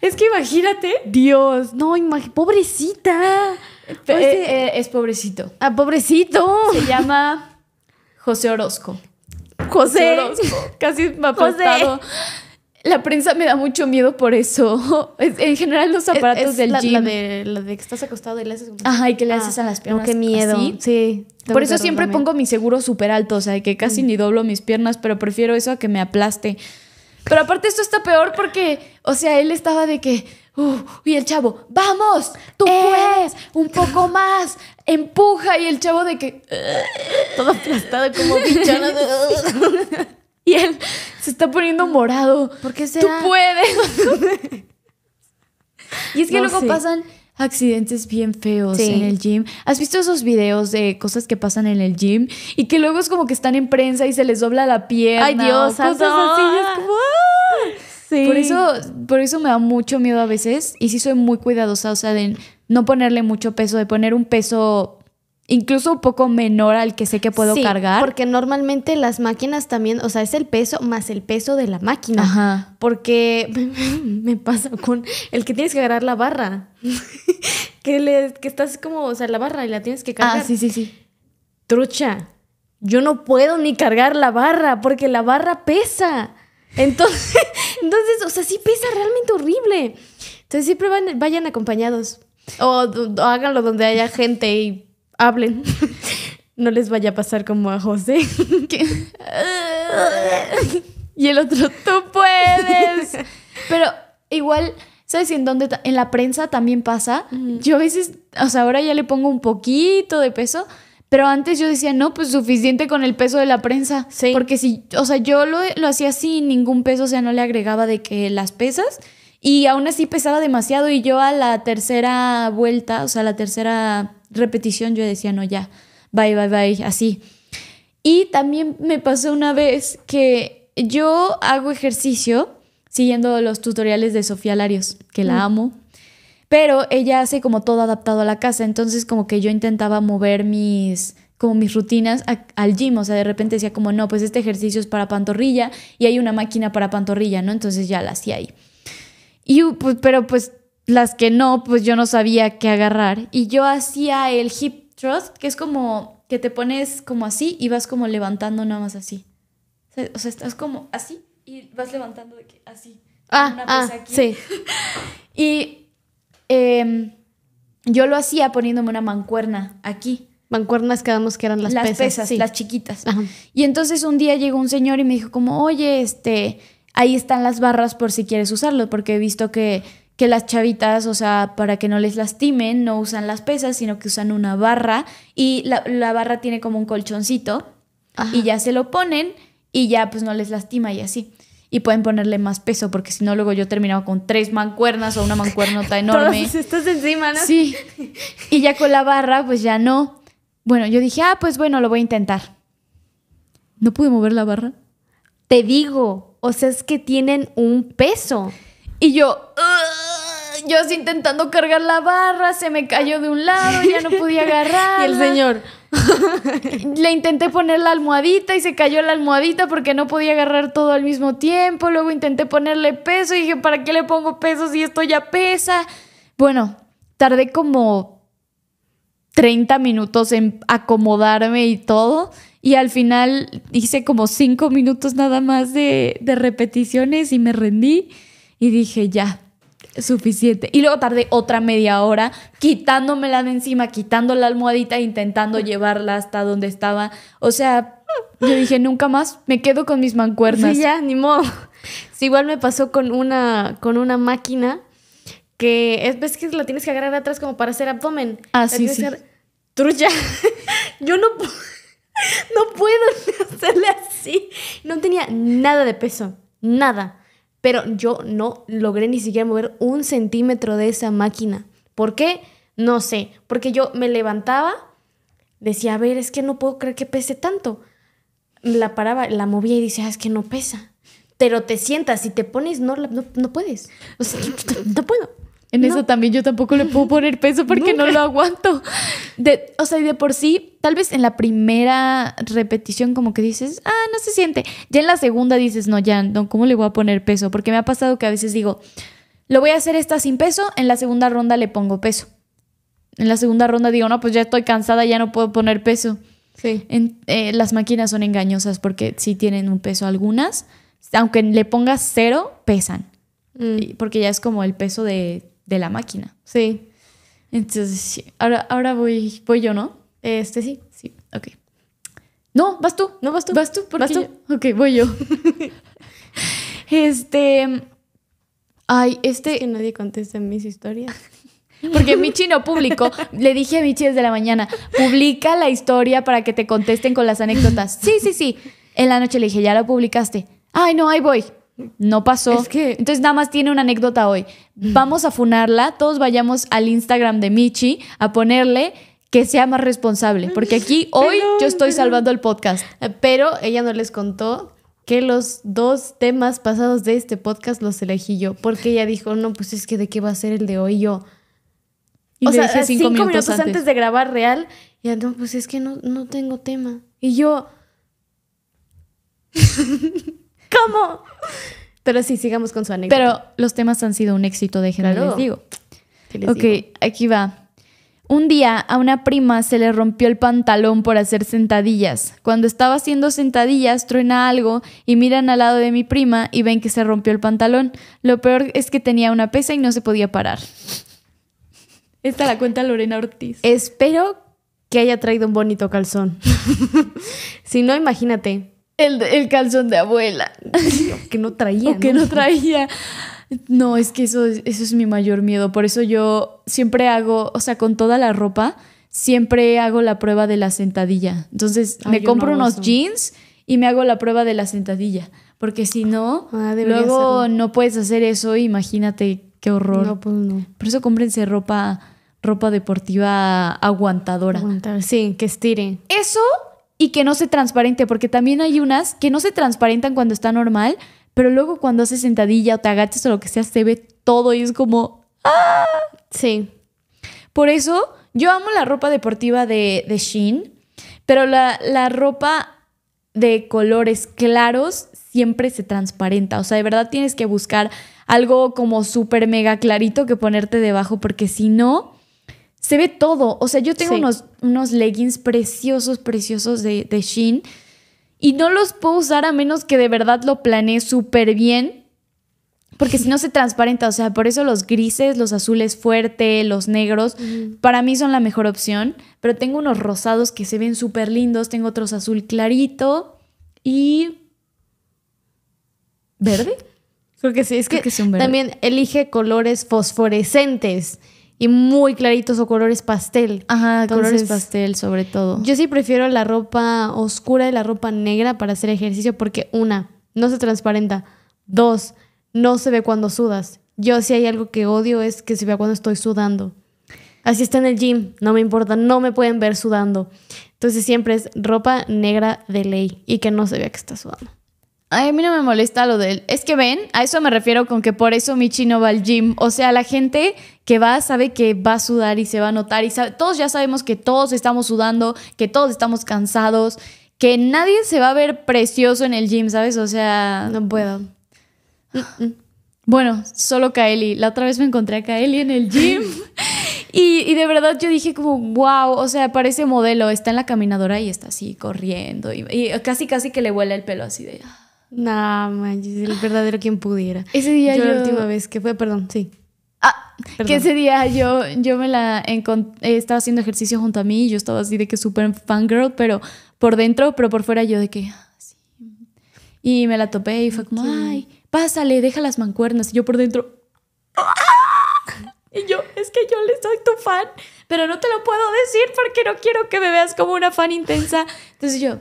Es que imagínate. Dios, no, pobrecita. Pues, eh, eh, eh, es pobrecito. Ah, pobrecito. Se llama José Orozco. José. Orozco. Casi me ha La prensa me da mucho miedo por eso. en general los aparatos del gym. La de, que estás acostado y le haces... Ajá, y que le ah, haces a las piernas. qué miedo. Sí. Por eso siempre pongo mi seguro súper alto, o sea, que casi mm. ni doblo mis piernas, pero prefiero eso a que me aplaste. Pero aparte esto está peor porque, o sea, él estaba de que, y el chavo, vamos, tú eh". puedes, un poco más, empuja, y el chavo de que, todo aplastado como y él se está poniendo morado. ¿Por qué será? Tú puedes. y es que luego pasan accidentes bien feos en el gym. ¿Has visto esos videos de cosas que pasan en el gym y que luego es como que están en prensa y se les dobla la pierna? Ay, Dios, cosas así. Ah. ¡ah! Por eso, por eso me da mucho miedo a veces y sí soy muy cuidadosa, o sea, de no ponerle mucho peso, de poner un peso incluso un poco menor al que sé que puedo sí, cargar. Porque normalmente las máquinas también, o sea, es el peso más el peso de la máquina. Ajá. Porque me pasa con el que tienes que agarrar la barra. que, le, que estás como, o sea, la barra y la tienes que ah, cargar. Ah, sí, sí, sí. Trucha, yo no puedo ni cargar la barra porque la barra pesa. Entonces, entonces o sea, sí pesa realmente horrible. Entonces siempre vayan acompañados. O, o háganlo donde haya gente y hablen. No les vaya a pasar como a José. y el otro, tú puedes. Pero igual, ¿sabes en dónde? En la prensa también pasa. Yo a veces, o sea, ahora ya le pongo un poquito de peso, pero antes yo decía, no, pues suficiente con el peso de la prensa. Porque si, o sea, yo lo, lo hacía sin ningún peso, o sea, no le agregaba de que las pesas. Y aún así pesaba demasiado y yo a la tercera vuelta, o sea, la tercera repetición, yo decía, no, ya, bye, bye, bye, así. Y también me pasó una vez que yo hago ejercicio siguiendo los tutoriales de Sofía Larios, que la mm. amo, pero ella hace como todo adaptado a la casa, entonces como que yo intentaba mover mis como mis rutinas al gym, o sea, de repente decía como, no, pues este ejercicio es para pantorrilla y hay una máquina para pantorrilla, ¿no? Entonces ya la hacía ahí. Y, pues, pero pues las que no, pues yo no sabía qué agarrar. Y yo hacía el hip thrust, que es como que te pones como así y vas como levantando nada más así. O sea, estás como así y vas levantando así. Ah, una ah, aquí. sí. y em, yo lo hacía poniéndome una mancuerna aquí. Mancuernas que damos que eran las, las pesas. Las chiquitas. Y entonces un día llegó un señor y me dijo como, oye, este ahí están las barras por si quieres usarlo, porque he visto que, las chavitas, o sea, para que no les lastimen, no usan las pesas, sino que usan una barra y la, barra tiene como un colchoncito y ya se lo ponen y ya pues no les lastima y así. Y pueden ponerle más peso, porque si no, luego yo terminaba con tres mancuernas o una tan enorme. Todos encima, ¿no? Sí. Y ya con la barra, pues ya no. Bueno, yo dije, ah, pues bueno, lo voy a intentar. No pude mover la barra. Te digo, o sea, es que tienen un peso. Y yo, yo así intentando cargar la barra, se me cayó de un lado, ya no podía agarrar. y el señor. Le intenté poner la almohadita y se cayó la almohadita porque no podía agarrar todo al mismo tiempo. Luego intenté ponerle peso y dije, ¿para qué le pongo peso si esto ya pesa? Bueno, tardé como 30 minutos en acomodarme y todo. Y al final hice como cinco minutos nada más de, repeticiones y me rendí y dije, ya, suficiente. Y luego tardé otra media hora quitándomela de encima, quitando la almohadita, intentando llevarla hasta donde estaba. O sea, yo dije, nunca más, me quedo con mis mancuernas. Sí, ya, ni modo. igual me pasó con una, con una máquina que es, ves que la tienes que agarrar atrás como para hacer abdomen. Ah, la Trucha. yo no puedo. no puedo hacerle así. No tenía nada de peso, nada. Pero yo no logré ni siquiera mover un centímetro de esa máquina. ¿Por qué? No sé. Porque yo me levantaba, decía, a ver, es que no puedo creer que pese tanto. La paraba, la movía y decía, ah, es que no pesa. Pero te sientas y te pones, no, no, puedes. no puedo. En eso también yo tampoco le puedo poner peso porque no lo aguanto. De, o sea, y de por sí, tal vez en la primera repetición como que dices, ah, no se siente. Ya en la segunda dices, no, ya, no, ¿cómo le voy a poner peso? Porque me ha pasado que a veces digo, lo voy a hacer esta sin peso, en la segunda ronda le pongo peso. En la segunda ronda digo, no, pues ya estoy cansada, ya no puedo poner peso. Sí. Eh, las máquinas son engañosas porque sí tienen un peso algunas. Aunque le pongas cero, pesan. Mm. Porque ya es como el peso de de la máquina. Sí. Entonces, Ahora, ahora voy, voy yo, ¿no? Este sí, sí, ok. No, vas tú. No, vas tú. Vas tú, ¿Vas tú? Ok, voy yo. este... Ay, este... que nadie contesta en mis historias. Porque Michi no publicó. Le dije a Michi desde la mañana, publica la historia para que te contesten con las anécdotas. Sí, sí, sí. En la noche le dije, ya lo publicaste. Ay, no, ahí voy. No pasó. Entonces nada más tiene una anécdota hoy. Vamos a funarla, todos vayamos al Instagram de Michi a ponerle que sea más responsable, porque aquí hoy yo estoy salvando el podcast. Pero ella no les contó que los dos temas pasados de este podcast los elegí yo, porque ella dijo, no, pues es que de qué va a ser el de hoy yo. o sea, cinco, minutos, antes. de grabar real, y no, pues es que no, no tengo tema. Y yo... ¿Cómo? Pero sí, sigamos con su anécdota. Pero los temas han sido un éxito, de Gerardo, les digo. ok, aquí va. Un día a una prima se le rompió el pantalón por hacer sentadillas. Cuando estaba haciendo sentadillas, truena algo y miran al lado de mi prima y ven que se rompió el pantalón. Lo peor es que tenía una pesa y no se podía parar. Esta la cuenta Lorena Ortiz. Espero que haya traído un bonito calzón. si no, imagínate el, calzón de abuela. que no traía. que no traía. No, es que eso, eso es mi mayor miedo. Por eso yo siempre hago, o sea, con toda la ropa, siempre hago la prueba de la sentadilla. Entonces, me compro unos jeans y me hago la prueba de la sentadilla. Porque si no, ah, luego no puedes hacer eso. Imagínate qué horror. No, pues Por eso cómprense ropa, ropa deportiva aguantadora. sí, que estiren. Eso y que no se transparente, porque también hay unas que no se transparentan cuando está normal, pero luego cuando haces sentadilla o te agachas o lo que sea, se ve todo y es como... ¡Ah! Sí. Por eso yo amo la ropa deportiva de, de Shein, pero la, la ropa de colores claros siempre se transparenta. O sea, de verdad tienes que buscar algo como súper mega clarito que ponerte debajo, porque si no, se ve todo. O sea, yo tengo unos, unos leggings preciosos, preciosos de, de Y no los puedo usar a menos que de verdad lo planee súper bien. Porque si no se transparenta, o sea, por eso los grises, los azules fuerte, los negros, para mí son la mejor opción. Pero tengo unos rosados que se ven súper lindos, tengo otros azul clarito y... ¿Verde? Creo que sí, es que, verde. también elige colores fosforescentes y muy claritos o colores pastel. Ajá, colores pastel sobre todo. Yo sí prefiero la ropa oscura y la ropa negra para hacer ejercicio porque una, no se transparenta, dos, no se ve cuando sudas. Yo si hay algo que odio es que se vea cuando estoy sudando. Así está en el gym, no me importa, no me pueden ver sudando. Entonces siempre es ropa negra de ley y que no se vea que está sudando. Ay, a mí no me molesta lo de él. Es que ven, a eso me refiero con que por eso Michi no va al gym. O sea, la gente que va sabe que va a sudar y se va a notar. Y todos ya sabemos que todos estamos sudando, que todos estamos cansados, que nadie se va a ver precioso en el gym, ¿sabes? O sea. No puedo. Bueno, solo Kaeli. La otra vez me encontré a Kaeli en el gym. Y, de verdad yo dije como, wow, o sea, parece modelo, está en la caminadora y está así corriendo y, casi casi que le huele el pelo así de... No, manches, el verdadero quien pudiera. Ese día yo, la última vez que fue, perdón, sí. Ah, que ese día yo, yo me la encontré, eh, estaba haciendo ejercicio junto a mí yo estaba así de que súper fangirl, pero por dentro, pero por fuera yo de que... Ah, y me la topé y fue como, ay, pásale, deja las mancuernas. Y yo por dentro... Ah". Y yo, es que yo le soy tu fan, pero no te lo puedo decir porque no quiero que me veas como una fan intensa. Entonces yo,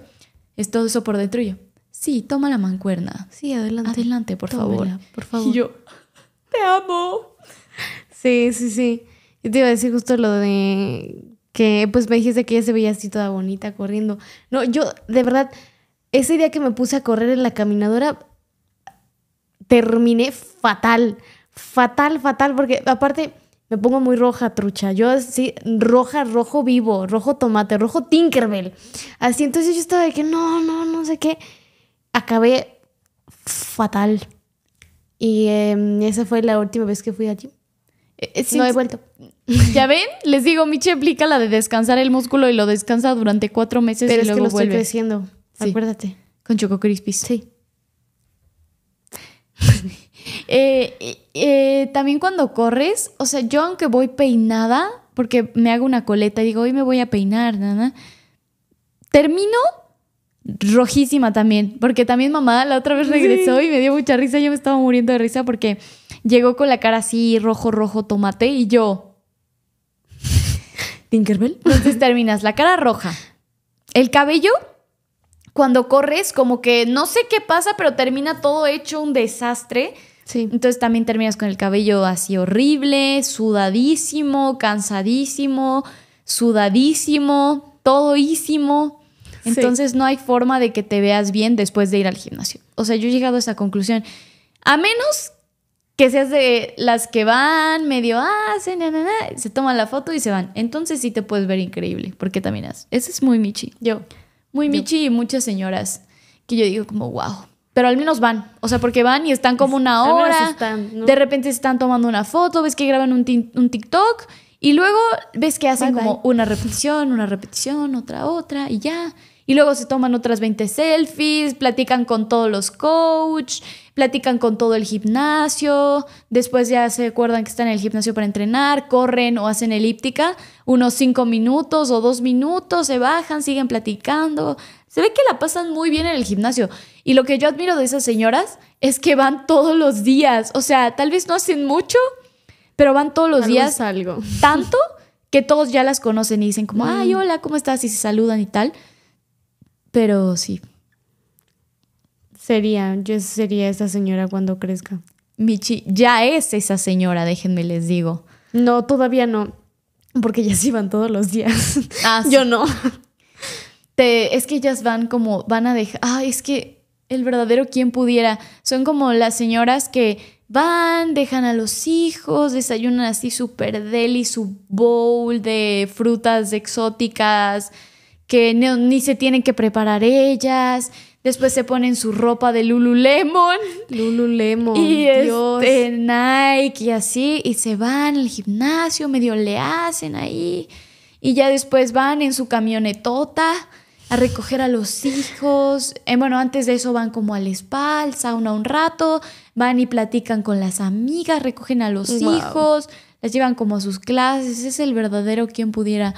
es todo eso por dentro y yo, sí, toma la mancuerna. Sí, adelante. Adelante, por favor. Por favor. Y yo, te amo. Sí, sí, sí. Yo te iba a decir justo lo de que pues me dijiste que ella se veía así toda bonita corriendo. No, yo de verdad, ese día que me puse a correr en la caminadora, terminé fatal, fatal, fatal, porque aparte me pongo muy roja, trucha. Yo así, roja, rojo vivo, rojo tomate, rojo Tinkerbell. Así, entonces yo estaba de que no, no, no sé qué acabé fatal. Y em, esa fue la última vez que fui allí. Eh, eh, no he vuelto. ¿Ya ven? Les digo, Michi aplica la de descansar el músculo y lo descansa durante cuatro meses Pero es que lo estoy creciendo, acuérdate. Con Choco Crispis. Sí. Eh, también cuando corres, o sea, yo aunque voy peinada, porque me hago una coleta y digo, hoy me voy a peinar, nada, termino rojísima también, porque también mamá la otra vez regresó y me dio mucha risa, yo me estaba muriendo de risa porque llegó con la cara así rojo, rojo, tomate y yo... Tinkerbell. Entonces terminas la cara roja, el cabello cuando corres, como que no sé qué pasa, pero termina todo hecho un desastre. Sí. Entonces también terminas con el cabello así horrible, sudadísimo, cansadísimo, sudadísimo, todoísimo. Entonces no hay forma de que te veas bien después de ir al gimnasio. O sea, yo he llegado a esa conclusión. A menos que seas de las que van medio, hacen, ah, se, toman la foto y se van. Entonces sí te puedes ver increíble, porque también es. Ese es muy Michi. Yo. Muy Michi y muchas señoras que yo digo como, wow. Pero al menos van, o sea, porque van y están como una hora. De repente están tomando una foto, ves que graban un, TikTok y luego ves que hacen como una repetición, una repetición, otra, otra y ya. Y luego se toman otras 20 selfies, platican con todos los coach, platican con todo el gimnasio, después ya se acuerdan que están en el gimnasio para entrenar, corren o hacen elíptica unos 5 minutos o 2 minutos, se bajan, siguen platicando. Se ve que la pasan muy bien en el gimnasio. Y lo que yo admiro de esas señoras es que van todos los días. O sea, tal vez no hacen mucho, pero van todos los días. algo. Tanto que todos ya las conocen y dicen como, ay, hola, ¿cómo estás? Y se saludan y tal. Pero sí. Sería, yo sería esa señora cuando crezca. Michi ya es esa señora, déjenme les digo. No, todavía no, porque ya se iban todos los días. Ah, yo no. Te, es que ellas van como, van a dejar, ah, es que el verdadero quien pudiera, son como las señoras que van, dejan a los hijos, desayunan así super deli, su bowl de frutas exóticas, que ni se tienen que preparar ellas. Después se ponen su ropa de Lululemon. Lululemon. Y Este, Nike y así. Y se van al gimnasio, medio le hacen ahí. Y ya después van en su camionetota a recoger a los hijos. Eh, bueno, antes de eso van como al spa, al sauna un rato. Van y platican con las amigas, recogen a los hijos, las llevan como a sus clases. Es el verdadero quien pudiera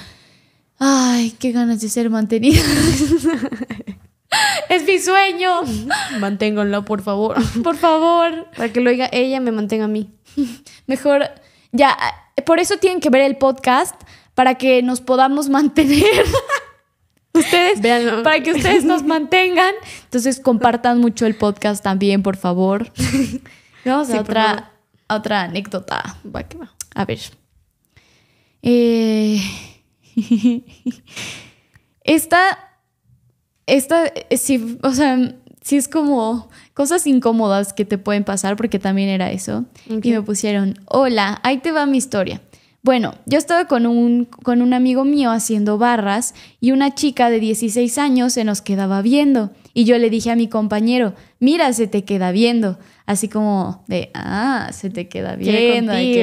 Ay, qué ganas de ser mantenida. es mi sueño. Manténganlo, por favor. Por favor. Para que lo diga ella, me mantenga a mí. Mejor, ya, eh, por eso tienen que ver el podcast, para que nos podamos mantener. ustedes, para que ustedes nos mantengan. Entonces, compartan mucho el podcast también, por favor. Vamos a, otra, otra anécdota. Va que A ver. Eh esta, esta, eh, si o sea, si es como cosas incómodas que te pueden pasar porque también era eso. Y me pusieron, hola, ahí te va mi historia. Bueno, yo estaba con un, con un amigo mío haciendo barras y una chica de 16 años se nos quedaba viendo. Y yo le dije a mi compañero, mira, se te queda viendo. Así como de, ah, se te queda viendo, Y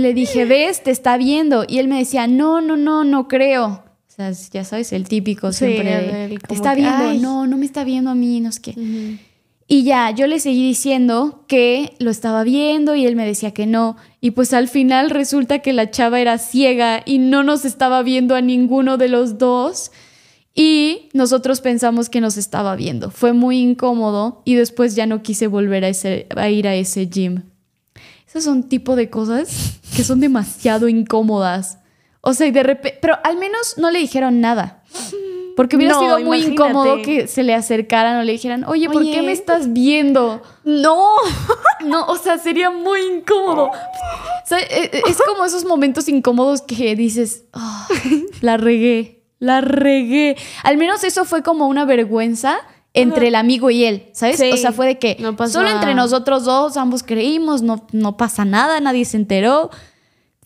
le dije, ves, te está viendo. Y él me decía, no, no, no, no creo. O sea, ya sabes, el típico siempre, te está viendo, no, no me está viendo a mí, no es que... Y ya, yo le seguí diciendo que lo estaba viendo y él me decía que no. Y pues al final resulta que la chava era ciega y no nos estaba viendo a ninguno de los dos. Y nosotros pensamos que nos estaba viendo. Fue muy incómodo y después ya no quise volver a, ese, ir a ese gym. Esos son tipo de cosas que son demasiado incómodas. O sea, de repente, pero al menos no le dijeron nada. Porque hubiera sido muy incómodo que se le acercaran o le dijeran, oye, ¿por qué me estás viendo? No, no, o sea, sería muy incómodo. E, e, es como esos momentos incómodos que dices, ah, la regué, la regué. Al menos eso fue como una vergüenza entre el amigo y él, ¿sabes? o sea, fue de que solo entre nosotros dos, ambos creímos, no, no pasa nada, nadie se enteró.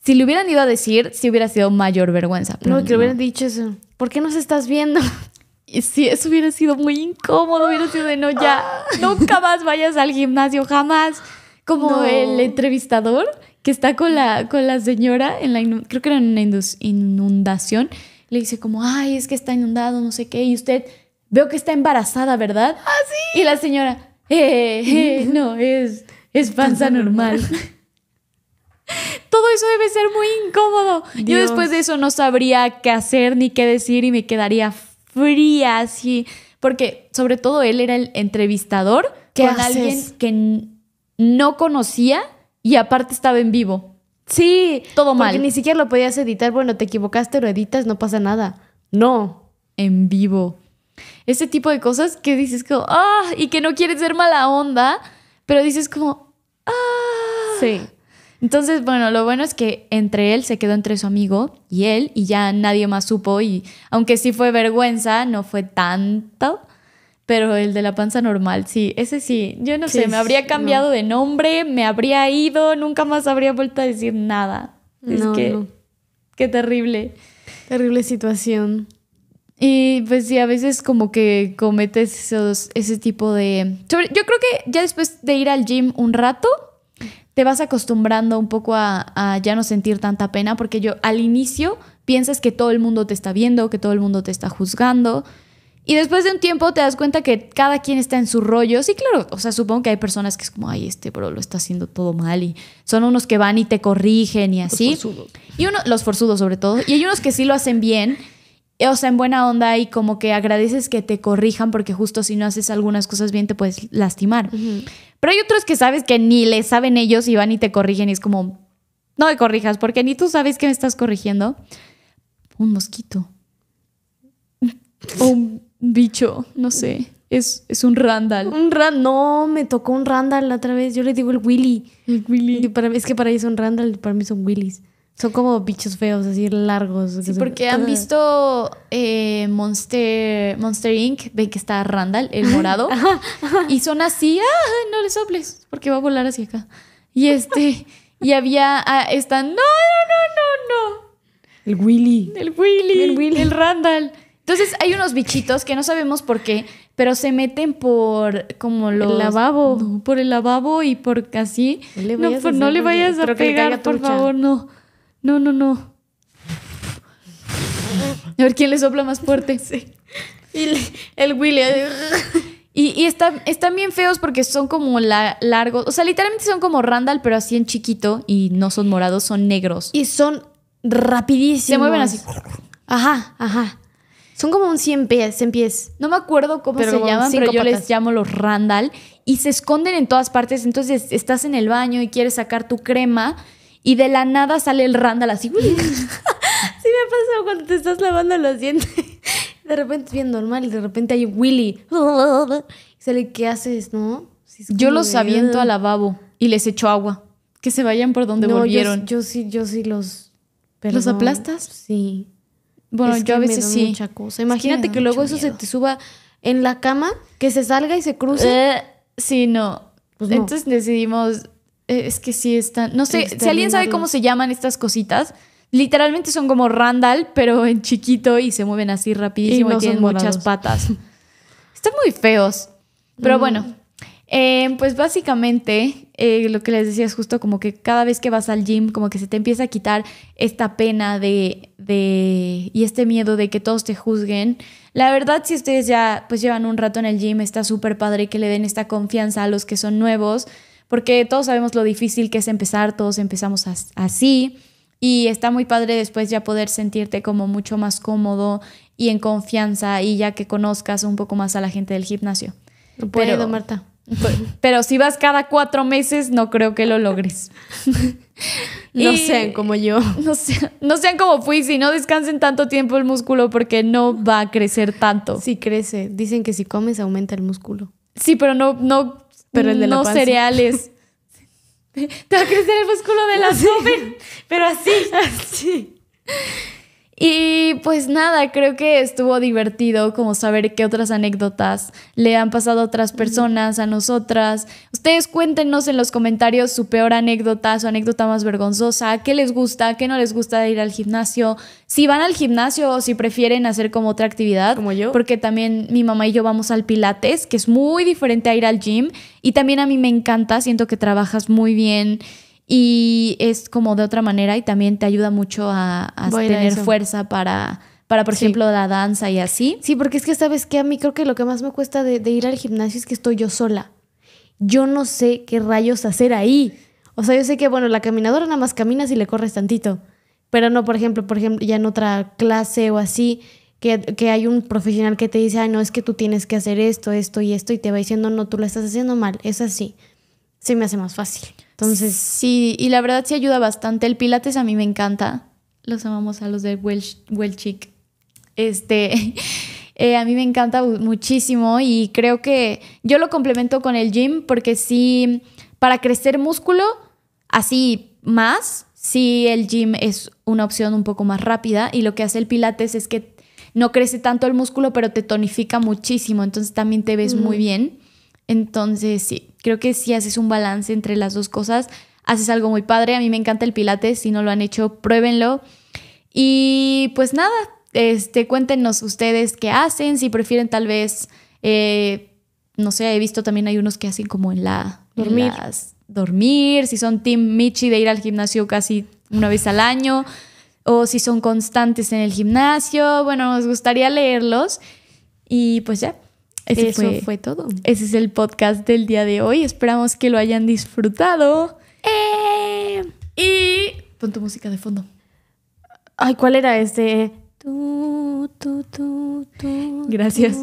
Si le hubieran ido a decir, sí hubiera sido mayor vergüenza. no, que le hubieran dicho eso. ¿Por qué nos estás viendo? Y si eso hubiera sido muy incómodo, hubiera sido de no, ya, nunca más vayas al gimnasio, jamás. Como el entrevistador que está con la, con la señora, en la creo que era en una inundación, le dice como, ay, es que está inundado, no sé qué, y usted, veo que está embarazada, ¿verdad? Ah, sí. Y la señora, eh, eh, no, es, es panza normal. normal. Todo eso debe ser muy incómodo. Yo después de eso no sabría qué hacer ni qué decir y me quedaría fría así. Porque sobre todo él era el entrevistador con alguien que no conocía y aparte estaba en vivo. Sí. Todo mal. Porque ni siquiera lo podías editar. Bueno, te equivocaste, lo editas, no pasa nada. No. En vivo. Ese tipo de cosas que dices como, ah, y que no quieres ser mala onda, pero dices como, ah. Sí. Entonces, bueno, lo bueno es que entre él se quedó entre su amigo y él y ya nadie más supo y aunque sí fue vergüenza, no fue tanto. Pero el de la panza normal, sí, ese sí, yo no sé, me habría cambiado de nombre, me habría ido, nunca más habría vuelto a decir nada. Es no, que, qué terrible. Terrible situación. Y pues sí, a veces como que cometes esos, ese tipo de... yo creo que ya después de ir al gym un rato, te vas acostumbrando un poco a, ya no sentir tanta pena, porque yo al inicio piensas que todo el mundo te está viendo, que todo el mundo te está juzgando, y después de un tiempo te das cuenta que cada quien está en su rollo. Sí, claro, o sea, supongo que hay personas que es como, ay, este bro lo está haciendo todo mal. Y son unos que van y te corrigen y así. Y uno, los forzudos sobre todo. Y hay unos que sí lo hacen bien. Eh, o sea, en buena onda y como que agradeces que te corrijan porque justo si no haces algunas cosas bien te puedes lastimar. Pero hay otros que sabes que ni le saben ellos y van y te corrigen y es como, no me corrijas porque ni tú sabes que me estás corrigiendo. Un mosquito. o un bicho, no sé. Es, es un Randall. Un Randall. No, me tocó un Randall la otra vez. Yo le digo el Willy. El es que para es son Randall para mí son Willys. Son como bichos feos, así largos. Sí, porque han visto eh, Monster, Monster Inc. Ven que está Randall, el morado. y son así, ah, no le soples, porque va a volar hacia acá. Y este, y había, ah, esta... no, no, no, no, no. El Willy. El Willy. El Willy. El Randall. Entonces hay unos bichitos que no sabemos por qué, pero se meten por como los... El lavabo. por el lavabo y por así. no le vayas pues a pegar, por favor, no no, no, no. A ver quién le sopla más fuerte. Sí. Y el, Y, están, bien feos porque son como largos. O sea, literalmente son como Randall, pero así en chiquito. Y no son morados, son negros. Y son rapidísimos. Se mueven así. Ajá, ajá. Son como un 100 pies, pies. No me acuerdo cómo se llaman, pero yo les llamo los Randall. Y se esconden en todas partes. Entonces estás en el baño y quieres sacar tu crema y de la nada sale el Randall así. sí me pasado cuando te estás lavando los dientes. De repente es bien normal y de repente hay Willy. Y sale, ¿qué haces, no? yo los aviento a al lavabo y les echo agua. Que se vayan por donde volvieron. Yo, sí, yo sí los. ¿Los aplastas? Sí. Bueno, yo a veces sí. Imagínate que, luego eso se te suba en la cama, que se salga y se cruce. Eh, sí, pues no. Entonces decidimos eh, es que sí están. No sé, si alguien sabe cómo se llaman estas cositas, literalmente son como Randall, pero en chiquito y se mueven así rapidísimo y, tienen muchas patas. Están muy feos. Pero mm. bueno, eh, pues básicamente eh, lo que les decía es justo como que cada vez que vas al gym, como que se te empieza a quitar esta pena de, y este miedo de que todos te juzguen. La verdad, si ustedes ya pues llevan un rato en el gym, está súper padre que le den esta confianza a los que son nuevos porque todos sabemos lo difícil que es empezar, todos empezamos así y está muy padre después ya poder sentirte como mucho más cómodo y en confianza y ya que conozcas un poco más a la gente del gimnasio. puedo, pero, Marta. Pero, si vas cada cuatro meses, no creo que lo logres. no sean como yo. No sean, no como fui, si no descansen tanto tiempo el músculo porque no va a crecer tanto. Sí crece. Dicen que si comes aumenta el músculo. Sí, pero no, no pero el de la cereales. Te va a crecer el músculo de la joven. pero así. Así. Y pues nada, creo que estuvo divertido como saber qué otras anécdotas le han pasado a otras personas, a nosotras. Ustedes cuéntenos en los comentarios su peor anécdota, su anécdota más vergonzosa, qué les gusta, qué no les gusta de ir al gimnasio, si van al gimnasio o si prefieren hacer como otra actividad. Como yo. Porque también mi mamá y yo vamos al Pilates, que es muy diferente a ir al gym. Y también a mí me encanta, siento que trabajas muy bien y es como de otra manera y también te ayuda mucho a, tener fuerza para, para por ejemplo, la danza y así. Sí, porque es que sabes que a mí creo que lo que más me cuesta de, ir al gimnasio es que estoy yo sola. Yo no sé qué rayos hacer ahí. O sea, yo sé que, bueno, la caminadora nada más caminas y le corres tantito. Pero no, por ejemplo, por ejemplo, ya en otra clase o así, que, que, hay un profesional que te dice, ay, no, es que tú tienes que hacer esto, esto y esto, y te va diciendo, no, tú lo estás haciendo mal, es así. Sí, me hace más fácil. Entonces, sí, y la verdad sí ayuda bastante. El Pilates a mí me encanta. Los amamos a los de Welch, Este, eh, a mí me encanta muchísimo y creo que yo lo complemento con el gym porque sí, para crecer músculo, así más, sí el gym es una opción un poco más rápida y lo que hace el Pilates es que no crece tanto el músculo, pero te tonifica muchísimo, entonces también te ves muy bien. Entonces, sí, creo que si haces un balance entre las dos cosas, haces algo muy padre. A mí me encanta el pilates, si no lo han hecho, pruébenlo. Y pues nada, este, cuéntenos ustedes qué hacen, si prefieren tal vez, eh, no sé, he visto también hay unos que hacen como en la... Dormir. dormir, si son Team Michi de ir al gimnasio casi una vez al año, o si son constantes en el gimnasio. Bueno, nos gustaría leerlos. Y pues ya. Eso fue, todo. Ese es el podcast del día de hoy. Esperamos que lo hayan disfrutado. Eh. Y pon tu música de fondo. Ay, ¿cuál era este? Gracias.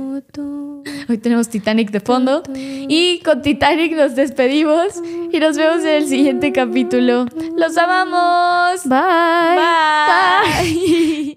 Hoy tenemos Titanic de fondo. Y con Titanic nos despedimos y nos vemos en el siguiente capítulo. ¡Los amamos! Bye. Bye.